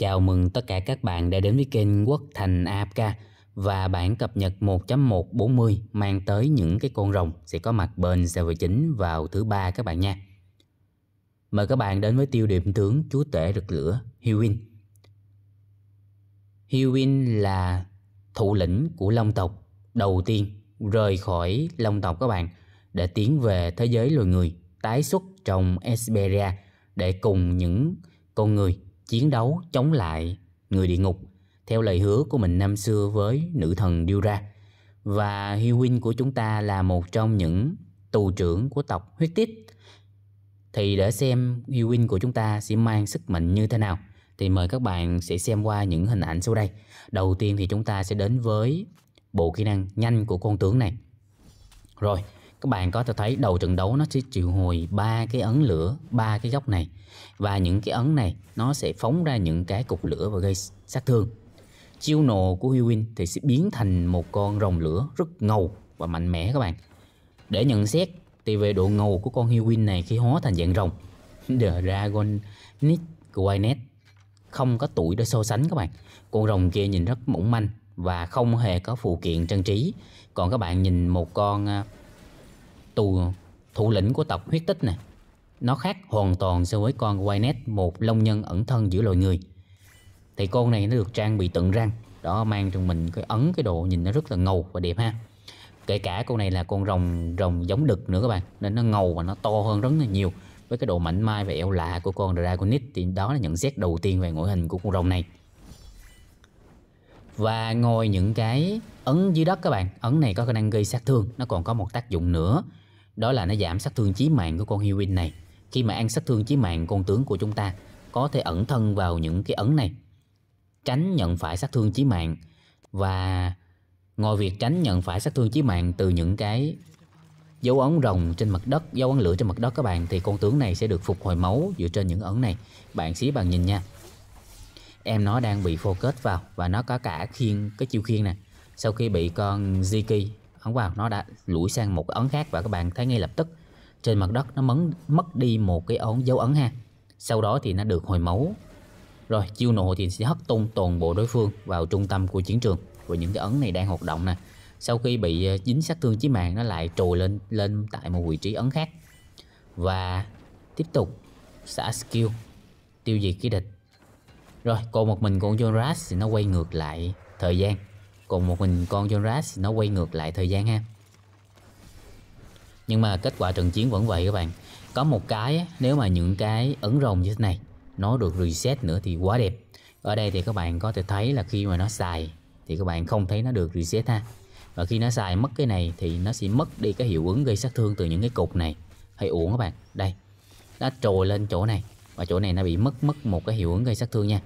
Chào mừng tất cả các bạn đã đến với kênh Quốc Thành AFK và bản cập nhật 1.140 mang tới những cái con rồng sẽ có mặt bên cv chính vào thứ ba các bạn nha. Mời các bạn đến với tiêu điểm tướng chúa tể rực lửa Hewin. Hewin là thủ lĩnh của Long tộc đầu tiên rời khỏi Long tộc các bạn để tiến về thế giới loài người tái xuất trong Esperia để cùng những con người chiến đấu chống lại người địa ngục theo lời hứa của mình năm xưa với nữ thần điêu ra và Hewin của chúng ta là một trong những tù trưởng của tộc huyết tít thì để xem Hewin của chúng ta sẽ mang sức mạnh như thế nào thì mời các bạn sẽ xem qua những hình ảnh sau đây đầu tiên thì chúng ta sẽ đến với bộ kỹ năng nhanh của con tướng này rồi các bạn có thể thấy đầu trận đấu nó sẽ triệu hồi ba cái ấn lửa ba cái góc này và những cái ấn này nó sẽ phóng ra những cái cục lửa và gây sát thương chiêu nộ của Huywin thì sẽ biến thành một con rồng lửa rất ngầu và mạnh mẽ các bạn để nhận xét thì về độ ngầu của con Huywin này khi hóa thành dạng rồng The Dragon Nick của Wynet không có tuổi để so sánh các bạn con rồng kia nhìn rất mỏng manh và không hề có phụ kiện trang trí còn các bạn nhìn một con à, tù thủ lĩnh của tộc huyết tích này Nó khác hoàn toàn so với con Wynet Một long nhân ẩn thân giữa loài người Thì con này nó được trang bị tận răng Đó mang trong mình cái ấn cái độ nhìn nó rất là ngầu và đẹp ha Kể cả con này là con rồng rồng giống đực nữa các bạn Nên nó ngầu và nó to hơn rất là nhiều Với cái độ mảnh mai và eo lạ của con dragonite Thì đó là nhận xét đầu tiên về ngoại hình của con rồng này và ngồi những cái ấn dưới đất các bạn ấn này có khả năng gây sát thương nó còn có một tác dụng nữa đó là nó giảm sát thương chí mạng của con Hewin này Khi mà ăn sát thương chí mạng con tướng của chúng ta Có thể ẩn thân vào những cái ấn này Tránh nhận phải sát thương chí mạng Và ngoài việc tránh nhận phải sát thương chí mạng từ những cái dấu ấn rồng trên mặt đất dấu ấn lửa trên mặt đất các bạn thì con tướng này sẽ được phục hồi máu dựa trên những ấn này bạn xí bằng nhìn nha em nó đang bị focus vào và nó có cả khiên cái chiêu khiên nè sau khi bị con Ziki ấn vào nó đã lũi sang một cái ấn khác và các bạn thấy ngay lập tức trên mặt đất nó mấn mất đi một cái ấn dấu ấn ha sau đó thì nó được hồi máu rồi chiêu nộ thì sẽ hất tung toàn bộ đối phương vào trung tâm của chiến trường và những cái ấn này đang hoạt động nè sau khi bị ờ, dính sát thương chí mạng nó lại trồi lên lên tại một vị trí ấn khác và tiếp tục xả skill tiêu diệt cái địch rồi cô một mình con Jonas thì nó quay ngược lại thời gian còn một mình con Jonas nó quay ngược lại thời gian ha Nhưng mà kết quả trận chiến vẫn vậy các bạn Có một cái nếu mà những cái ấn rồng như thế này Nó được reset nữa thì quá đẹp Ở đây thì các bạn có thể thấy là khi mà nó xài Thì các bạn không thấy nó được reset ha Và khi nó xài mất cái này thì nó sẽ mất đi cái hiệu ứng gây sát thương từ những cái cục này Hay uổng các bạn Đây Nó trồi lên chỗ này Và chỗ này nó bị mất mất một cái hiệu ứng gây sát thương nha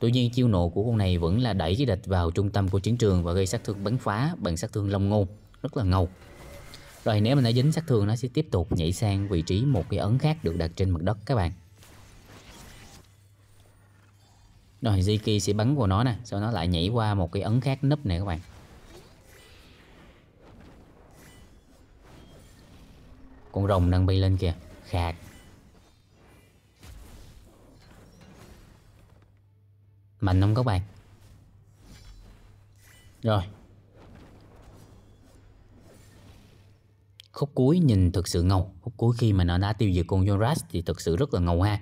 Tuy nhiên chiêu nộ của con này vẫn là đẩy cái địch vào trung tâm của chiến trường và gây sát thương bắn phá bằng sát thương long ngô rất là ngầu. Rồi nếu mình đã dính sát thương nó sẽ tiếp tục nhảy sang vị trí một cái ấn khác được đặt trên mặt đất các bạn. Rồi Ziki sẽ bắn vào nó nè, sau nó lại nhảy qua một cái ấn khác nấp này các bạn. Con rồng đang bay lên kìa, khạc. Mạnh không các bạn Rồi Khúc cuối nhìn thực sự ngầu Khúc cuối khi mà nó đã tiêu diệt con Joras Thì thực sự rất là ngầu ha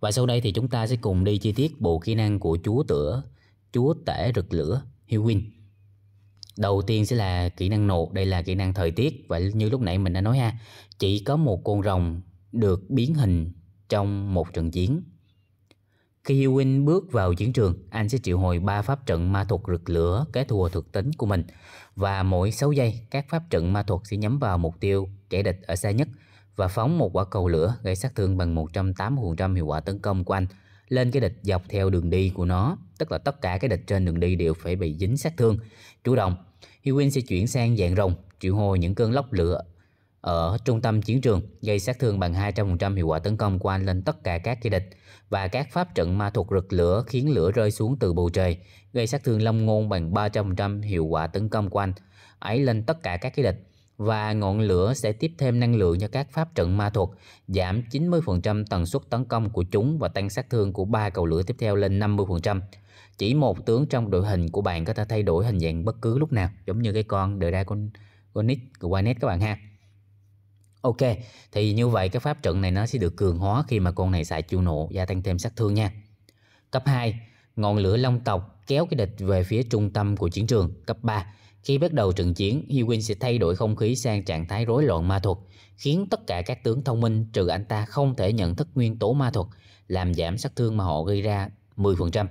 Và sau đây thì chúng ta sẽ cùng đi chi tiết bộ kỹ năng của chúa tửa Chúa tể rực lửa Hewin Đầu tiên sẽ là kỹ năng nộ Đây là kỹ năng thời tiết Và như lúc nãy mình đã nói ha Chỉ có một con rồng được biến hình trong một trận chiến khi Win bước vào chiến trường, anh sẽ triệu hồi ba pháp trận ma thuật rực lửa kế thùa thực tính của mình và mỗi 6 giây các pháp trận ma thuật sẽ nhắm vào mục tiêu kẻ địch ở xa nhất và phóng một quả cầu lửa gây sát thương bằng 180% hiệu quả tấn công của anh lên cái địch dọc theo đường đi của nó, tức là tất cả cái địch trên đường đi đều phải bị dính sát thương. Chủ động, Hewin sẽ chuyển sang dạng rồng, triệu hồi những cơn lốc lửa ở trung tâm chiến trường gây sát thương bằng 200% hiệu quả tấn công của anh lên tất cả các kẻ địch và các pháp trận ma thuật rực lửa khiến lửa rơi xuống từ bầu trời gây sát thương long ngôn bằng 300% hiệu quả tấn công của anh ấy lên tất cả các kẻ địch và ngọn lửa sẽ tiếp thêm năng lượng cho các pháp trận ma thuật, giảm 90% tần suất tấn công của chúng và tăng sát thương của ba cầu lửa tiếp theo lên 50%. Chỉ một tướng trong đội hình của bạn có thể thay đổi hình dạng bất cứ lúc nào, giống như cái con con con Gonic của Warnet các bạn ha. Ok, thì như vậy cái pháp trận này nó sẽ được cường hóa khi mà con này xài chiêu nộ gia tăng thêm sát thương nha. Cấp 2, ngọn lửa long tộc kéo cái địch về phía trung tâm của chiến trường. Cấp 3, khi bắt đầu trận chiến, Ewin sẽ thay đổi không khí sang trạng thái rối loạn ma thuật, khiến tất cả các tướng thông minh trừ anh ta không thể nhận thức nguyên tố ma thuật, làm giảm sát thương mà họ gây ra 10%.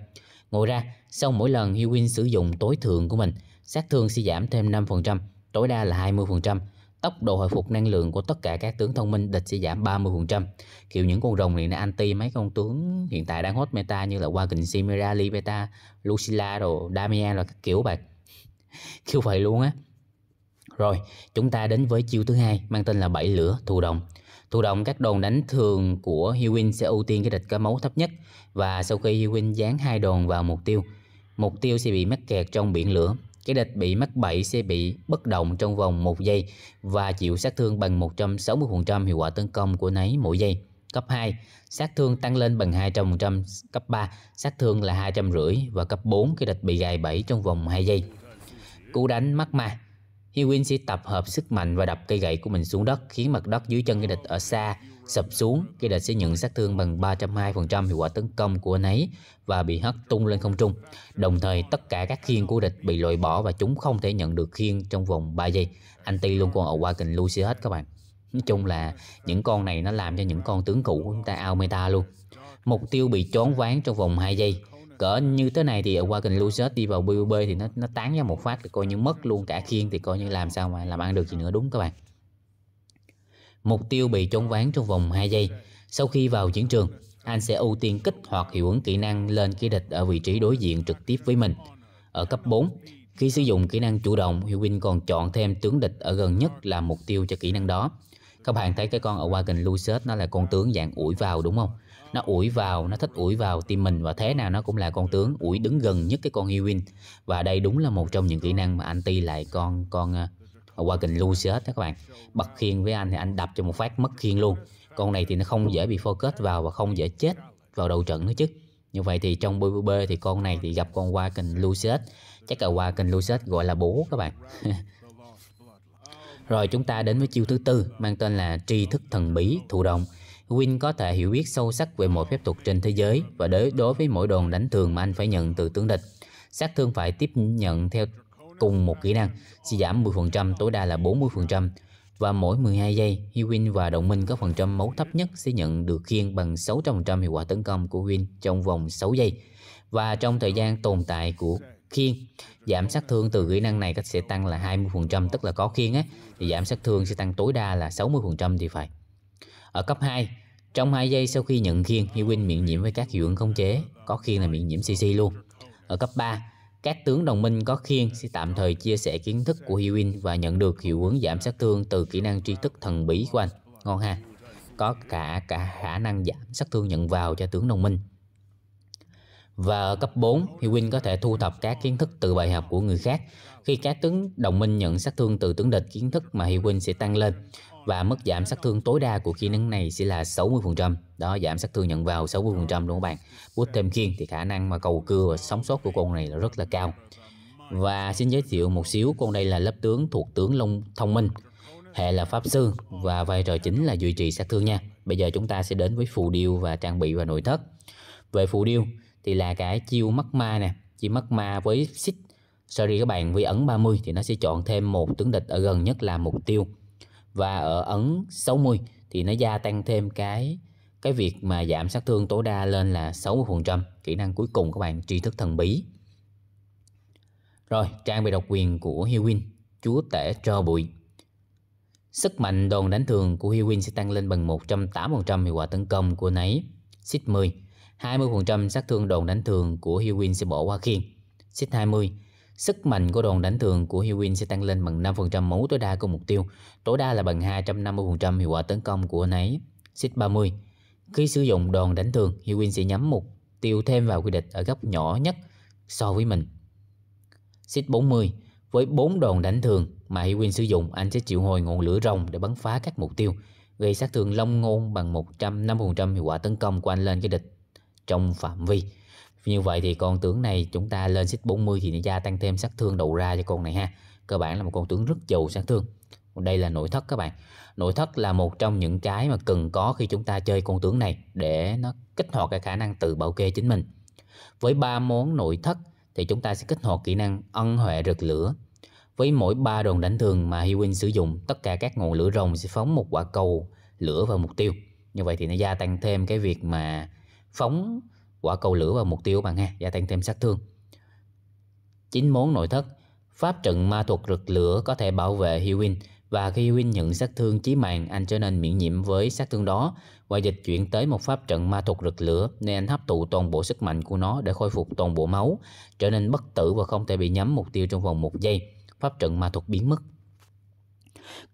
Ngoài ra, sau mỗi lần Ewin sử dụng tối thượng của mình, sát thương sẽ giảm thêm 5%, tối đa là 20% tốc độ hồi phục năng lượng của tất cả các tướng thông minh địch sẽ giảm 30%. Kiểu những con rồng này nó anti mấy con tướng hiện tại đang hot meta như là Wagon Chimera, Liberta, Lucilla rồi Damian rồi các kiểu bạn. kiểu vậy luôn á. Rồi, chúng ta đến với chiêu thứ hai mang tên là bảy lửa thù động. Thụ động các đòn đánh thường của Hewin sẽ ưu tiên cái địch có máu thấp nhất và sau khi Hewin dán hai đòn vào mục tiêu, mục tiêu sẽ bị mắc kẹt trong biển lửa. Kẻ địch bị mắc bẫy sẽ bị bất động trong vòng 1 giây và chịu sát thương bằng 160% hiệu quả tấn công của nấy mỗi giây. Cấp 2, sát thương tăng lên bằng 200%, cấp 3, sát thương là 250 và cấp 4 kẻ địch bị gài bẫy trong vòng 2 giây. Cú đánh mắc ma Hewin sẽ tập hợp sức mạnh và đập cây gậy của mình xuống đất khiến mặt đất dưới chân kẻ địch ở xa sập xuống. Kẻ địch sẽ nhận sát thương bằng 320% hiệu quả tấn công của anh ấy và bị hất tung lên không trung. Đồng thời tất cả các khiên của địch bị loại bỏ và chúng không thể nhận được khiên trong vòng 3 giây. Anti luôn còn ở qua kình Lucy hết các bạn. Nói chung là những con này nó làm cho những con tướng cũ của chúng ta ao meta luôn. Mục tiêu bị trốn ván trong vòng 2 giây cỡ như thế này thì ở qua kênh Lucid đi vào BUB thì nó nó tán ra một phát thì coi như mất luôn cả khiên thì coi như làm sao mà làm ăn được gì nữa đúng các bạn mục tiêu bị trốn ván trong vòng 2 giây sau khi vào chiến trường anh sẽ ưu tiên kích hoạt hiệu ứng kỹ năng lên kẻ địch ở vị trí đối diện trực tiếp với mình ở cấp 4 khi sử dụng kỹ năng chủ động hiệu win còn chọn thêm tướng địch ở gần nhất làm mục tiêu cho kỹ năng đó các bạn thấy cái con ở qua kênh Lucid nó là con tướng dạng ủi vào đúng không nó ủi vào nó thích ủi vào tim mình và thế nào nó cũng là con tướng ủi đứng gần nhất cái con Ewin và đây đúng là một trong những kỹ năng mà anh anti lại con con uh, qua kình Lucius các bạn bật khiên với anh thì anh đập cho một phát mất khiên luôn con này thì nó không dễ bị focus vào và không dễ chết vào đầu trận nữa chứ như vậy thì trong BBB thì con này thì gặp con qua kình Lucius chắc là qua kình Lucius gọi là bố các bạn Rồi chúng ta đến với chiêu thứ tư mang tên là tri thức thần bí thụ động Win có thể hiểu biết sâu sắc về mọi phép thuật trên thế giới và đối đối với mỗi đòn đánh thường mà anh phải nhận từ tướng địch. Sát thương phải tiếp nhận theo cùng một kỹ năng, suy giảm 10% tối đa là 40% và mỗi 12 giây, Win và đồng minh có phần trăm máu thấp nhất sẽ nhận được khiên bằng 600% hiệu quả tấn công của Win trong vòng 6 giây. Và trong thời gian tồn tại của khiên, giảm sát thương từ kỹ năng này sẽ tăng là 20%, tức là có khiên á thì giảm sát thương sẽ tăng tối đa là 60% thì phải. Ở cấp 2, trong 2 giây sau khi nhận khiên, Hiwin miễn nhiễm với các hiệu ứng khống chế, có khiên là miễn nhiễm CC luôn. Ở cấp 3, các tướng đồng minh có khiên sẽ tạm thời chia sẻ kiến thức của Hiwin và nhận được hiệu ứng giảm sát thương từ kỹ năng tri thức thần bí của anh. Ngon ha. Có cả cả khả năng giảm sát thương nhận vào cho tướng đồng minh. Và ở cấp 4, Hiwin có thể thu thập các kiến thức từ bài học của người khác. Khi các tướng đồng minh nhận sát thương từ tướng địch, kiến thức mà Hiwin sẽ tăng lên và mức giảm sát thương tối đa của khi năng này sẽ là 60% đó giảm sát thương nhận vào 60% đúng không bạn bút thêm khiên thì khả năng mà cầu cưa và sóng sốt của con này là rất là cao và xin giới thiệu một xíu con đây là lớp tướng thuộc tướng Long Thông Minh hệ là pháp sư và vai trò chính là duy trì sát thương nha bây giờ chúng ta sẽ đến với phù điêu và trang bị và nội thất về phù điêu thì là cái chiêu mắt ma nè chiêu mắt ma với xích sorry các bạn với ấn 30 thì nó sẽ chọn thêm một tướng địch ở gần nhất là mục tiêu và ở ấn 60 thì nó gia tăng thêm cái cái việc mà giảm sát thương tối đa lên là 60% kỹ năng cuối cùng các bạn tri thức thần bí rồi trang bị độc quyền của Hewin chúa tể trơ bụi sức mạnh đòn đánh thường của Hewin sẽ tăng lên bằng 180% hiệu quả tấn công của nấy Xích 10 20% sát thương đòn đánh thường của Hewin sẽ bỏ qua khiên Xích 20 sức mạnh của đòn đánh thường của Hewin sẽ tăng lên bằng 5% máu tối đa của mục tiêu, tối đa là bằng 250% hiệu quả tấn công của nấy. Sit 30 Khi sử dụng đòn đánh thường, Hewin sẽ nhắm mục tiêu thêm vào quy địch ở góc nhỏ nhất so với mình. Sit 40 Với 4 đòn đánh thường mà Hewin sử dụng, anh sẽ triệu hồi ngọn lửa rồng để bắn phá các mục tiêu, gây sát thương long ngôn bằng 150% hiệu quả tấn công của anh lên cái địch trong phạm vi. Như vậy thì con tướng này chúng ta lên xích 40 thì gia tăng thêm sát thương đầu ra cho con này ha. Cơ bản là một con tướng rất giàu sát thương. Đây là nội thất các bạn. Nội thất là một trong những cái mà cần có khi chúng ta chơi con tướng này để nó kích hoạt cái khả năng tự bảo kê chính mình. Với ba món nội thất thì chúng ta sẽ kích hoạt kỹ năng ân huệ rực lửa. Với mỗi ba đòn đánh thường mà Hewin sử dụng, tất cả các ngọn lửa rồng sẽ phóng một quả cầu lửa vào mục tiêu. Như vậy thì nó gia tăng thêm cái việc mà phóng Quả cầu lửa vào mục tiêu bạn ha Gia tăng thêm sát thương chín món nội thất Pháp trận ma thuật rực lửa có thể bảo vệ Hewin và khi Win nhận sát thương chí mạng, anh trở nên miễn nhiễm với sát thương đó và dịch chuyển tới một pháp trận ma thuật rực lửa nên anh hấp thụ toàn bộ sức mạnh của nó để khôi phục toàn bộ máu, trở nên bất tử và không thể bị nhắm mục tiêu trong vòng một giây. Pháp trận ma thuật biến mất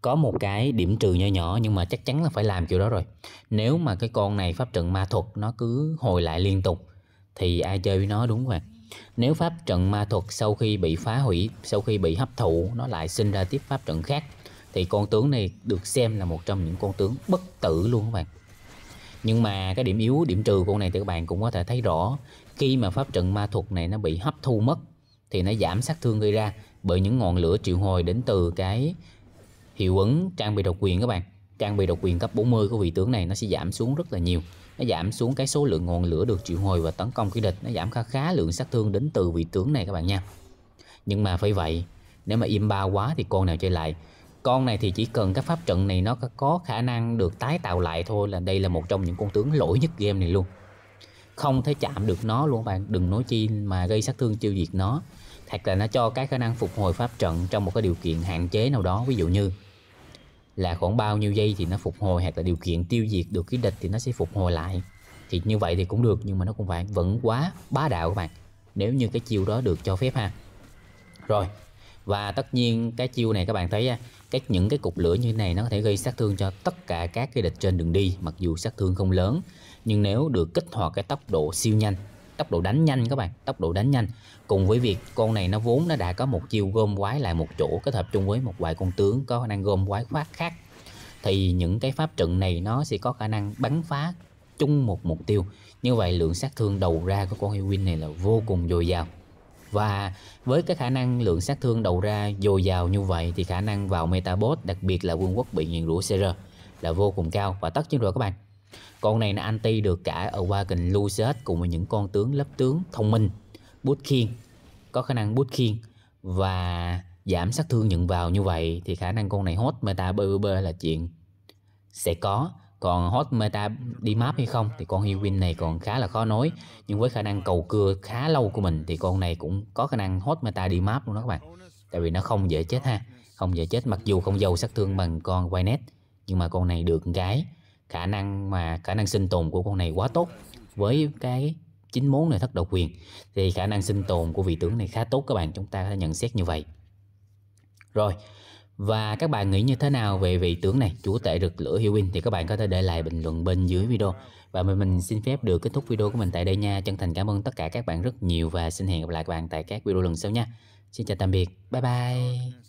có một cái điểm trừ nhỏ nhỏ nhưng mà chắc chắn là phải làm kiểu đó rồi nếu mà cái con này pháp trận ma thuật nó cứ hồi lại liên tục thì ai chơi với nó đúng không rồi nếu pháp trận ma thuật sau khi bị phá hủy sau khi bị hấp thụ nó lại sinh ra tiếp pháp trận khác thì con tướng này được xem là một trong những con tướng bất tử luôn các bạn nhưng mà cái điểm yếu điểm trừ của con này thì các bạn cũng có thể thấy rõ khi mà pháp trận ma thuật này nó bị hấp thu mất thì nó giảm sát thương gây ra bởi những ngọn lửa triệu hồi đến từ cái hiệu ứng trang bị độc quyền các bạn trang bị độc quyền cấp 40 của vị tướng này nó sẽ giảm xuống rất là nhiều nó giảm xuống cái số lượng ngọn lửa được triệu hồi và tấn công kỹ địch nó giảm khá khá lượng sát thương đến từ vị tướng này các bạn nha nhưng mà phải vậy nếu mà im ba quá thì con nào chơi lại con này thì chỉ cần các pháp trận này nó có khả năng được tái tạo lại thôi là đây là một trong những con tướng lỗi nhất game này luôn không thể chạm được nó luôn bạn đừng nói chi mà gây sát thương tiêu diệt nó hoặc là nó cho cái khả năng phục hồi pháp trận trong một cái điều kiện hạn chế nào đó ví dụ như là khoảng bao nhiêu giây thì nó phục hồi hoặc là điều kiện tiêu diệt được cái địch thì nó sẽ phục hồi lại thì như vậy thì cũng được nhưng mà nó cũng phải vẫn quá bá đạo các bạn nếu như cái chiêu đó được cho phép ha rồi và tất nhiên cái chiêu này các bạn thấy các những cái cục lửa như thế này nó có thể gây sát thương cho tất cả các cái địch trên đường đi mặc dù sát thương không lớn nhưng nếu được kích hoạt cái tốc độ siêu nhanh tốc độ đánh nhanh các bạn tốc độ đánh nhanh cùng với việc con này nó vốn nó đã có một chiêu gom quái lại một chỗ kết hợp chung với một vài con tướng có khả năng gom quái khoát khác thì những cái pháp trận này nó sẽ có khả năng bắn phá chung một mục tiêu như vậy lượng sát thương đầu ra của con Ewin này là vô cùng dồi dào và với cái khả năng lượng sát thương đầu ra dồi dào như vậy thì khả năng vào meta boss đặc biệt là quân quốc bị nghiền rủa CR là vô cùng cao và tất nhiên rồi các bạn con này nó anti được cả ở Awaken Lucid cùng với những con tướng lớp tướng thông minh, bút khiên, có khả năng bút khiên và giảm sát thương nhận vào như vậy thì khả năng con này hot meta bbb là chuyện sẽ có. Còn hot meta đi map hay không thì con Hewin này còn khá là khó nói. Nhưng với khả năng cầu cưa khá lâu của mình thì con này cũng có khả năng hot meta đi map luôn đó các bạn. Tại vì nó không dễ chết ha. Không dễ chết mặc dù không giàu sát thương bằng con Wynet. Nhưng mà con này được cái khả năng mà khả năng sinh tồn của con này quá tốt với cái chín món này thất độc quyền thì khả năng sinh tồn của vị tướng này khá tốt các bạn chúng ta nhận xét như vậy rồi và các bạn nghĩ như thế nào về vị tướng này chủ tệ rực lửa Hewin thì các bạn có thể để lại bình luận bên dưới video và mình xin phép được kết thúc video của mình tại đây nha chân thành cảm ơn tất cả các bạn rất nhiều và xin hẹn gặp lại các bạn tại các video lần sau nha xin chào tạm biệt bye bye